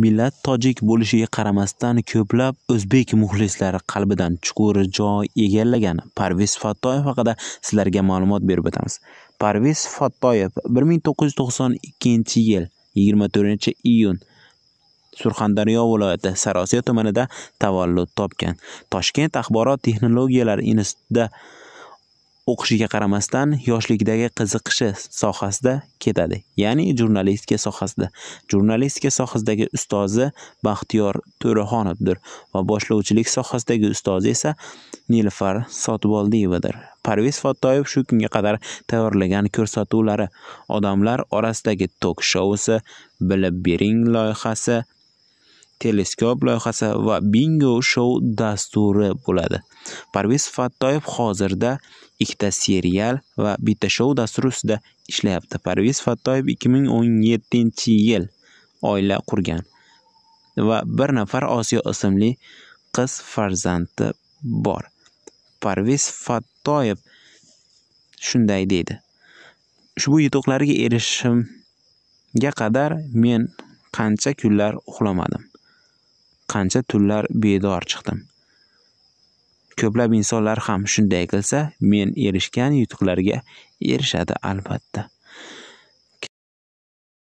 Millat tojik bo'lishiga qaramasdan ko'plab o'zbek muxlislari qalbidan chuqur joy egallagan Parviz Fattoyev haqida sizlarga ma'lumot berib o'tamiz. Parviz Fattoyev 1992-yil 24-iyun Surxondaryo viloyati Sarosiya tumanida tavallud topgan. Toshkent axborot texnologiyalari institutida o'qishiga qaramasdan yoshligidagi qiziqishi sohasida ketadi ya'ni jurnalistika sohasida jurnalistika sohasidagi ustozi baxtiyor to'raxonovdir va boshlovchilik sohasidagi ustozi esa nilufar sotiboldievadir parvez fattoyev shu kunga qadar tayyorlagan ko'rsatuvlari odamlar orasidagi tok shousi bilib bering loyihasi teleskop loyihasi va bingo shou dasturi bo'ladi. Parviz Fattoyev hozirda ikkita serial va bitta shou dasturi ustida ishlayapti. Parviz Fattoyev 2017-yil oila qurgan va bir nafar Osiyo ismli qiz farzandi bor. Parviz Fattoyev shunday deydi. Ushbu yutuqlarga erishishimga qadar men qancha kunlar uxlamadim. qancha tunlar bedor chiqdim. Ko'plab insonlar ham shunday qilsa, men erishgan yutuqlarga erishadi albatta.